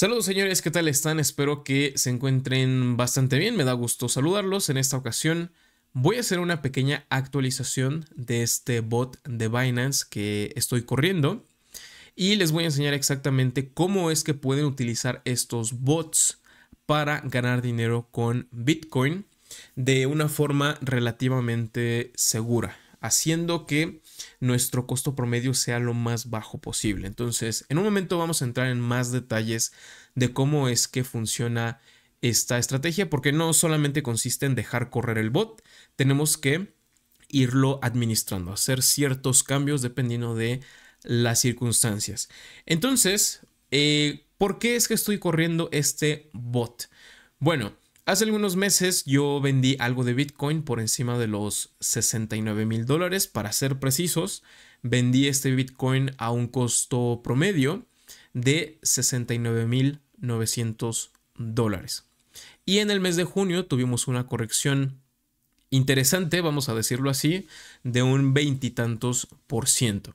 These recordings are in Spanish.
Saludos señores, ¿qué tal están? Espero que se encuentren bastante bien, me da gusto saludarlos. En esta ocasión voy a hacer una pequeña actualización de este bot de Binance que estoy corriendo y les voy a enseñar exactamente cómo es que pueden utilizar estos bots para ganar dinero con Bitcoin de una forma relativamente segura haciendo que nuestro costo promedio sea lo más bajo posible. Entonces, en un momento vamos a entrar en más detalles de cómo es que funciona esta estrategia, porque no solamente consiste en dejar correr el bot, tenemos que irlo administrando, hacer ciertos cambios dependiendo de las circunstancias. Entonces, eh, ¿por qué es que estoy corriendo este bot? Bueno, Hace algunos meses yo vendí algo de Bitcoin por encima de los 69 mil dólares, para ser precisos. Vendí este Bitcoin a un costo promedio de 69 mil 900 dólares. Y en el mes de junio tuvimos una corrección interesante, vamos a decirlo así, de un veintitantos por ciento.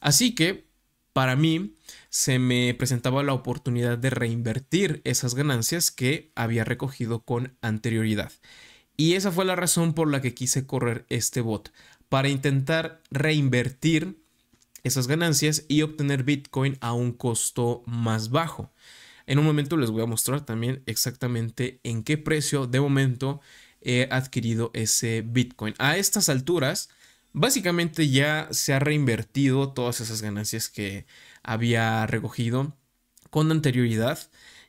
Así que para mí se me presentaba la oportunidad de reinvertir esas ganancias que había recogido con anterioridad. Y esa fue la razón por la que quise correr este bot, para intentar reinvertir esas ganancias y obtener Bitcoin a un costo más bajo. En un momento les voy a mostrar también exactamente en qué precio de momento he adquirido ese Bitcoin. A estas alturas, básicamente ya se ha reinvertido todas esas ganancias que había recogido con anterioridad.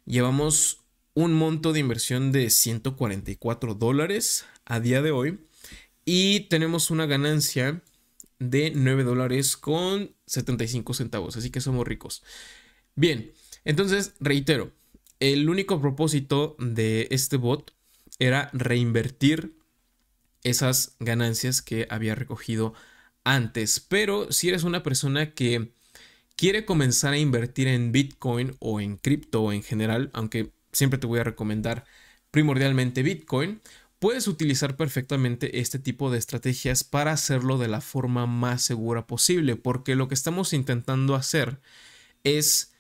Llevamos un monto de inversión de 144 dólares a día de hoy y tenemos una ganancia de 9 dólares con 75 centavos, así que somos ricos. Bien, entonces reitero, el único propósito de este bot era reinvertir esas ganancias que había recogido antes. Pero si eres una persona que quiere comenzar a invertir en Bitcoin o en cripto en general, aunque siempre te voy a recomendar primordialmente Bitcoin, puedes utilizar perfectamente este tipo de estrategias para hacerlo de la forma más segura posible, porque lo que estamos intentando hacer es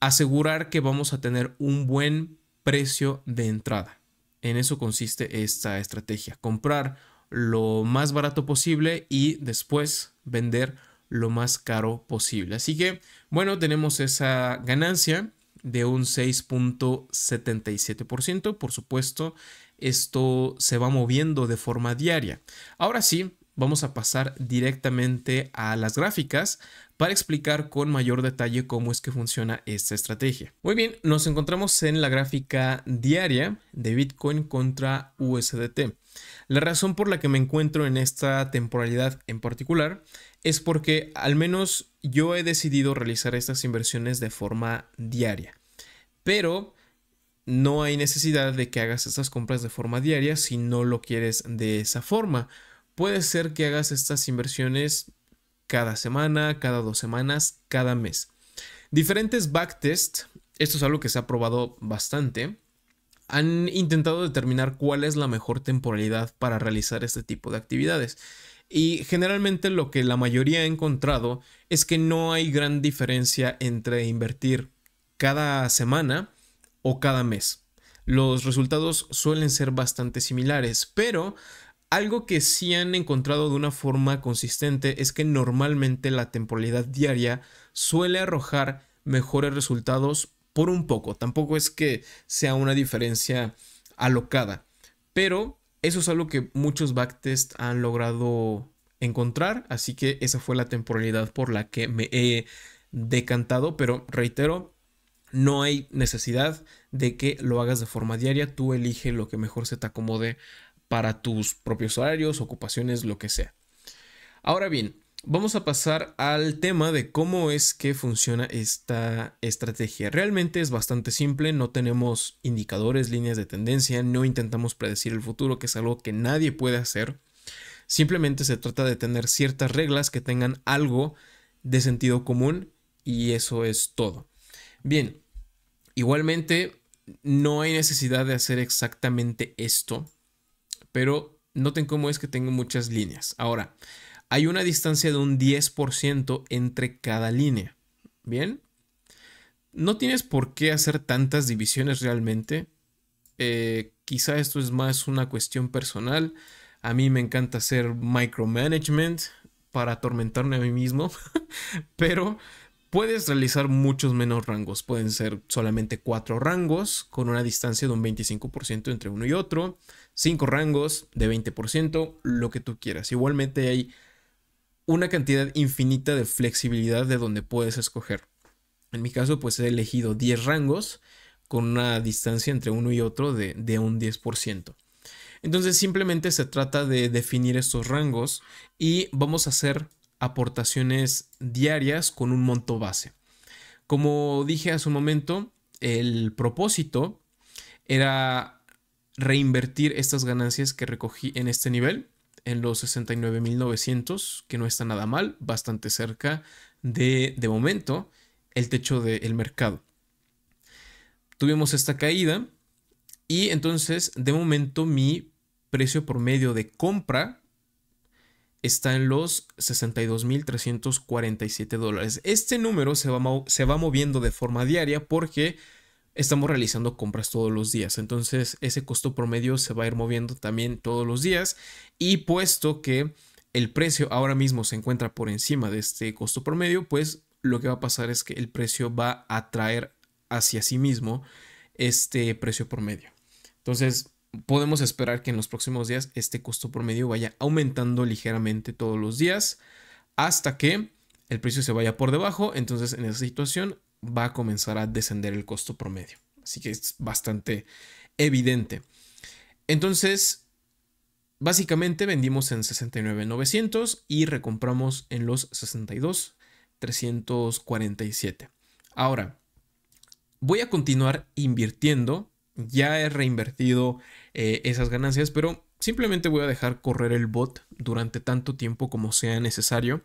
asegurar que vamos a tener un buen precio de entrada. En eso consiste esta estrategia, comprar lo más barato posible y después vender lo más caro posible. Así que, bueno, tenemos esa ganancia de un 6.77%. Por supuesto, esto se va moviendo de forma diaria. Ahora sí, vamos a pasar directamente a las gráficas para explicar con mayor detalle cómo es que funciona esta estrategia. Muy bien, nos encontramos en la gráfica diaria de Bitcoin contra USDT. La razón por la que me encuentro en esta temporalidad en particular es porque al menos yo he decidido realizar estas inversiones de forma diaria. Pero no hay necesidad de que hagas estas compras de forma diaria si no lo quieres de esa forma puede ser que hagas estas inversiones cada semana, cada dos semanas, cada mes. Diferentes backtests, esto es algo que se ha probado bastante, han intentado determinar cuál es la mejor temporalidad para realizar este tipo de actividades. Y generalmente lo que la mayoría ha encontrado es que no hay gran diferencia entre invertir cada semana o cada mes. Los resultados suelen ser bastante similares, pero algo que sí han encontrado de una forma consistente es que normalmente la temporalidad diaria suele arrojar mejores resultados por un poco. Tampoco es que sea una diferencia alocada. Pero eso es algo que muchos backtests han logrado encontrar. Así que esa fue la temporalidad por la que me he decantado. Pero reitero, no hay necesidad de que lo hagas de forma diaria. Tú elige lo que mejor se te acomode para tus propios horarios, ocupaciones, lo que sea. Ahora bien, vamos a pasar al tema de cómo es que funciona esta estrategia. Realmente es bastante simple, no tenemos indicadores, líneas de tendencia, no intentamos predecir el futuro, que es algo que nadie puede hacer. Simplemente se trata de tener ciertas reglas que tengan algo de sentido común y eso es todo. Bien, igualmente no hay necesidad de hacer exactamente esto pero noten cómo es que tengo muchas líneas. Ahora, hay una distancia de un 10% entre cada línea. ¿Bien? No tienes por qué hacer tantas divisiones realmente. Eh, quizá esto es más una cuestión personal. A mí me encanta hacer micromanagement para atormentarme a mí mismo, pero Puedes realizar muchos menos rangos, pueden ser solamente 4 rangos con una distancia de un 25% entre uno y otro, 5 rangos de 20%, lo que tú quieras. Igualmente hay una cantidad infinita de flexibilidad de donde puedes escoger. En mi caso, pues he elegido 10 rangos con una distancia entre uno y otro de, de un 10%. Entonces simplemente se trata de definir estos rangos y vamos a hacer aportaciones diarias con un monto base. Como dije hace un momento, el propósito era reinvertir estas ganancias que recogí en este nivel, en los 69.900, que no está nada mal, bastante cerca de, de momento, el techo del mercado. Tuvimos esta caída y entonces de momento mi precio por medio de compra está en los 62.347 dólares. Este número se va, se va moviendo de forma diaria porque estamos realizando compras todos los días. Entonces ese costo promedio se va a ir moviendo también todos los días. Y puesto que el precio ahora mismo se encuentra por encima de este costo promedio, pues lo que va a pasar es que el precio va a atraer hacia sí mismo este precio promedio. Entonces, podemos esperar que en los próximos días este costo promedio vaya aumentando ligeramente todos los días hasta que el precio se vaya por debajo. Entonces en esa situación va a comenzar a descender el costo promedio. Así que es bastante evidente. Entonces, básicamente vendimos en 69.900 y recompramos en los 62.347. Ahora, voy a continuar invirtiendo. Ya he reinvertido eh, esas ganancias, pero simplemente voy a dejar correr el bot durante tanto tiempo como sea necesario.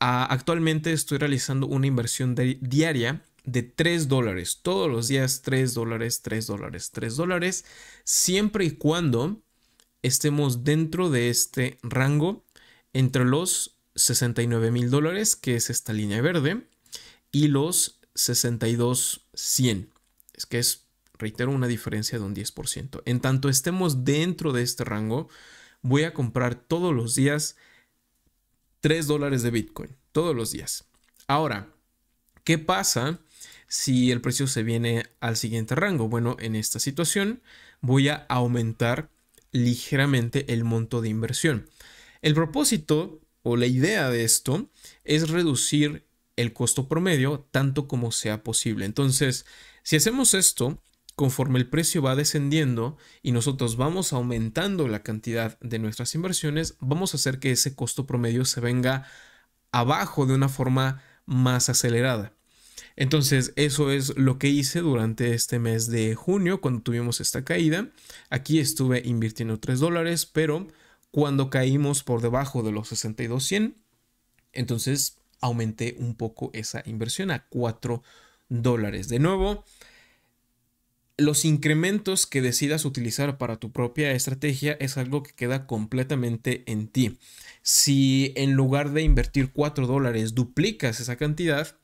Ah, actualmente estoy realizando una inversión diaria de 3 dólares, todos los días 3 dólares, 3 dólares, 3 dólares, siempre y cuando estemos dentro de este rango entre los 69 mil dólares, que es esta línea verde, y los 62 100. Es que es reitero, una diferencia de un 10%. En tanto estemos dentro de este rango, voy a comprar todos los días 3 dólares de Bitcoin, todos los días. Ahora, ¿qué pasa si el precio se viene al siguiente rango? Bueno, en esta situación voy a aumentar ligeramente el monto de inversión. El propósito o la idea de esto es reducir el costo promedio tanto como sea posible. Entonces, si hacemos esto, conforme el precio va descendiendo y nosotros vamos aumentando la cantidad de nuestras inversiones, vamos a hacer que ese costo promedio se venga abajo de una forma más acelerada. Entonces, eso es lo que hice durante este mes de junio cuando tuvimos esta caída. Aquí estuve invirtiendo 3 dólares, pero cuando caímos por debajo de los 62.100, entonces aumenté un poco esa inversión a 4 dólares. De nuevo, los incrementos que decidas utilizar para tu propia estrategia es algo que queda completamente en ti. Si en lugar de invertir 4 dólares duplicas esa cantidad,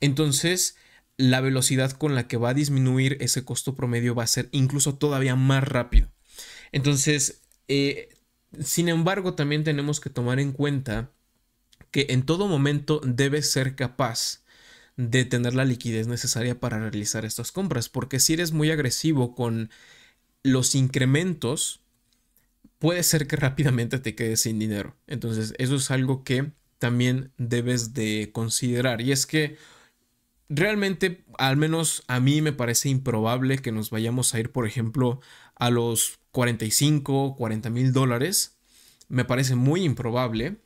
entonces la velocidad con la que va a disminuir ese costo promedio va a ser incluso todavía más rápido. Entonces, eh, sin embargo, también tenemos que tomar en cuenta que en todo momento debes ser capaz de tener la liquidez necesaria para realizar estas compras, porque si eres muy agresivo con los incrementos, puede ser que rápidamente te quedes sin dinero. Entonces, eso es algo que también debes de considerar. Y es que realmente, al menos a mí me parece improbable que nos vayamos a ir, por ejemplo, a los 45, 40 mil dólares. Me parece muy improbable,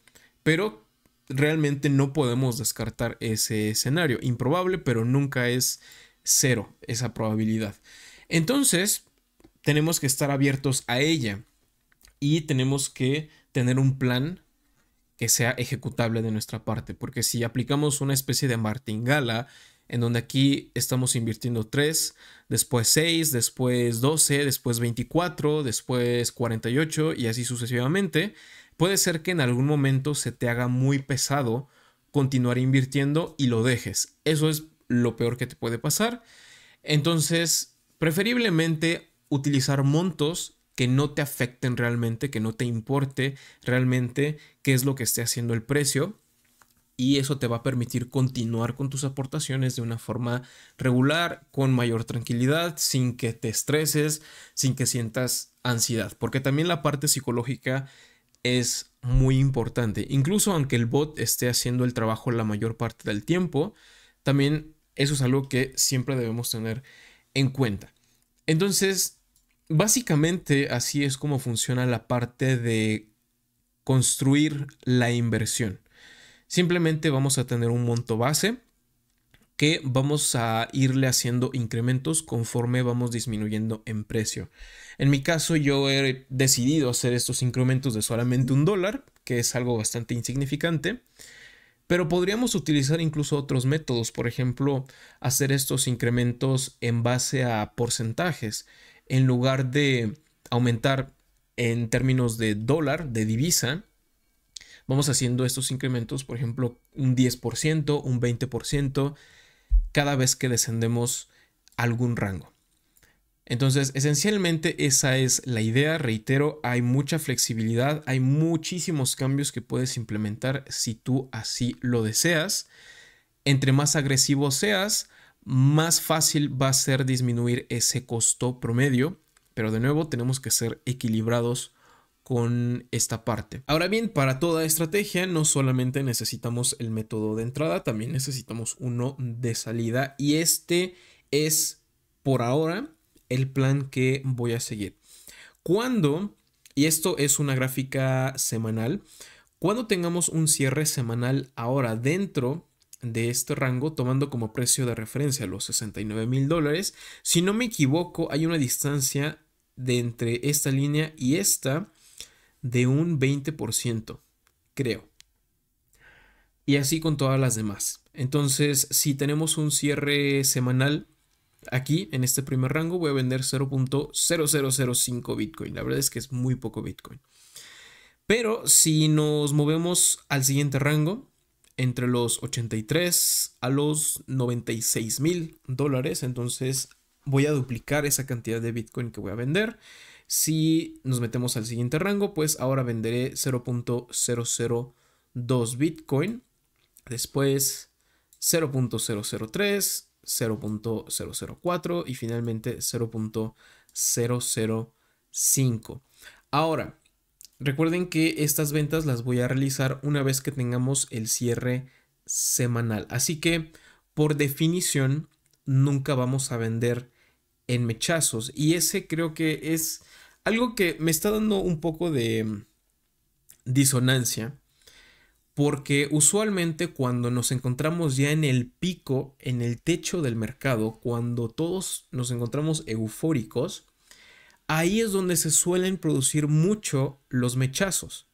pero realmente no podemos descartar ese escenario. Improbable, pero nunca es cero esa probabilidad. Entonces, tenemos que estar abiertos a ella y tenemos que tener un plan que sea ejecutable de nuestra parte, porque si aplicamos una especie de martingala, en donde aquí estamos invirtiendo 3, después 6, después 12, después 24, después 48 y así sucesivamente, Puede ser que en algún momento se te haga muy pesado continuar invirtiendo y lo dejes. Eso es lo peor que te puede pasar. Entonces, preferiblemente utilizar montos que no te afecten realmente, que no te importe realmente qué es lo que esté haciendo el precio. Y eso te va a permitir continuar con tus aportaciones de una forma regular, con mayor tranquilidad, sin que te estreses, sin que sientas ansiedad. Porque también la parte psicológica es muy importante. Incluso aunque el bot esté haciendo el trabajo la mayor parte del tiempo, también eso es algo que siempre debemos tener en cuenta. Entonces, básicamente así es como funciona la parte de construir la inversión. Simplemente vamos a tener un monto base que vamos a irle haciendo incrementos conforme vamos disminuyendo en precio. En mi caso yo he decidido hacer estos incrementos de solamente un dólar, que es algo bastante insignificante. Pero podríamos utilizar incluso otros métodos, por ejemplo, hacer estos incrementos en base a porcentajes, en lugar de aumentar en términos de dólar, de divisa, vamos haciendo estos incrementos, por ejemplo, un 10%, un 20%, cada vez que descendemos algún rango. Entonces, esencialmente esa es la idea, reitero, hay mucha flexibilidad, hay muchísimos cambios que puedes implementar si tú así lo deseas. Entre más agresivo seas, más fácil va a ser disminuir ese costo promedio, pero de nuevo tenemos que ser equilibrados con esta parte. Ahora bien, para toda estrategia no solamente necesitamos el método de entrada, también necesitamos uno de salida y este es por ahora el plan que voy a seguir. Cuando, y esto es una gráfica semanal, cuando tengamos un cierre semanal ahora dentro de este rango, tomando como precio de referencia los 69 mil dólares, si no me equivoco, hay una distancia de entre esta línea y esta de un 20%, creo. Y así con todas las demás. Entonces, si tenemos un cierre semanal Aquí, en este primer rango, voy a vender 0.0005 Bitcoin. La verdad es que es muy poco Bitcoin. Pero si nos movemos al siguiente rango, entre los 83 a los 96 mil dólares, entonces voy a duplicar esa cantidad de Bitcoin que voy a vender. Si nos metemos al siguiente rango, pues ahora venderé 0.002 Bitcoin, después 0.003, 0.004 y finalmente 0.005. Ahora, recuerden que estas ventas las voy a realizar una vez que tengamos el cierre semanal. Así que, por definición, nunca vamos a vender en mechazos. Y ese creo que es algo que me está dando un poco de disonancia porque usualmente cuando nos encontramos ya en el pico, en el techo del mercado, cuando todos nos encontramos eufóricos, ahí es donde se suelen producir mucho los mechazos,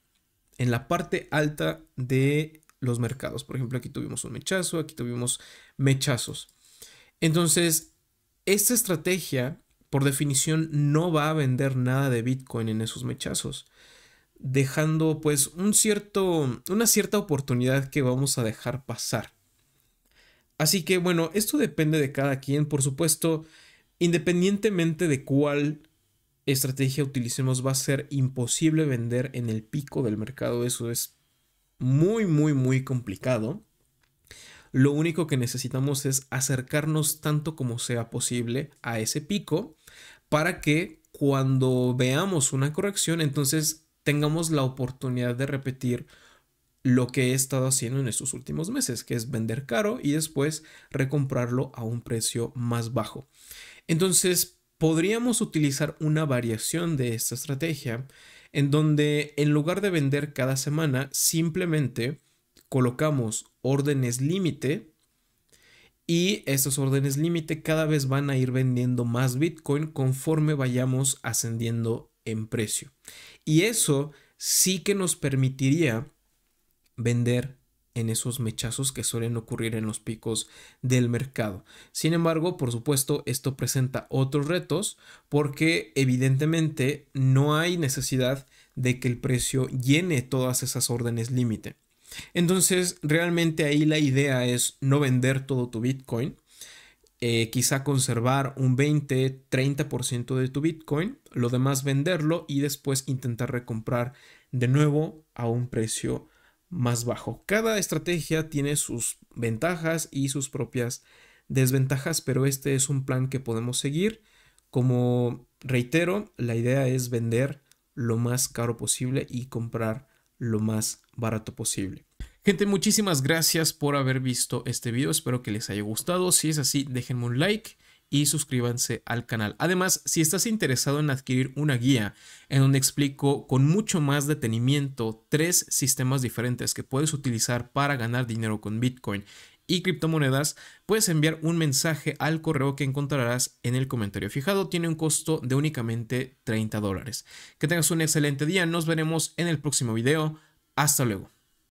en la parte alta de los mercados. Por ejemplo, aquí tuvimos un mechazo, aquí tuvimos mechazos. Entonces, esta estrategia, por definición, no va a vender nada de Bitcoin en esos mechazos dejando pues un cierto, una cierta oportunidad que vamos a dejar pasar. Así que bueno, esto depende de cada quien, por supuesto, independientemente de cuál estrategia utilicemos, va a ser imposible vender en el pico del mercado, eso es muy, muy, muy complicado. Lo único que necesitamos es acercarnos tanto como sea posible a ese pico para que cuando veamos una corrección, entonces tengamos la oportunidad de repetir lo que he estado haciendo en estos últimos meses, que es vender caro y después recomprarlo a un precio más bajo. Entonces, podríamos utilizar una variación de esta estrategia en donde en lugar de vender cada semana, simplemente colocamos órdenes límite y estos órdenes límite cada vez van a ir vendiendo más Bitcoin conforme vayamos ascendiendo en precio. Y eso sí que nos permitiría vender en esos mechazos que suelen ocurrir en los picos del mercado. Sin embargo, por supuesto, esto presenta otros retos porque evidentemente no hay necesidad de que el precio llene todas esas órdenes límite. Entonces, realmente ahí la idea es no vender todo tu Bitcoin, eh, quizá conservar un 20, 30% de tu Bitcoin, lo demás venderlo y después intentar recomprar de nuevo a un precio más bajo. Cada estrategia tiene sus ventajas y sus propias desventajas, pero este es un plan que podemos seguir. Como reitero, la idea es vender lo más caro posible y comprar lo más barato posible. Gente, muchísimas gracias por haber visto este video. Espero que les haya gustado. Si es así, déjenme un like y suscríbanse al canal. Además, si estás interesado en adquirir una guía en donde explico con mucho más detenimiento tres sistemas diferentes que puedes utilizar para ganar dinero con Bitcoin y criptomonedas, puedes enviar un mensaje al correo que encontrarás en el comentario fijado. Tiene un costo de únicamente 30 dólares. Que tengas un excelente día. Nos veremos en el próximo video. Hasta luego.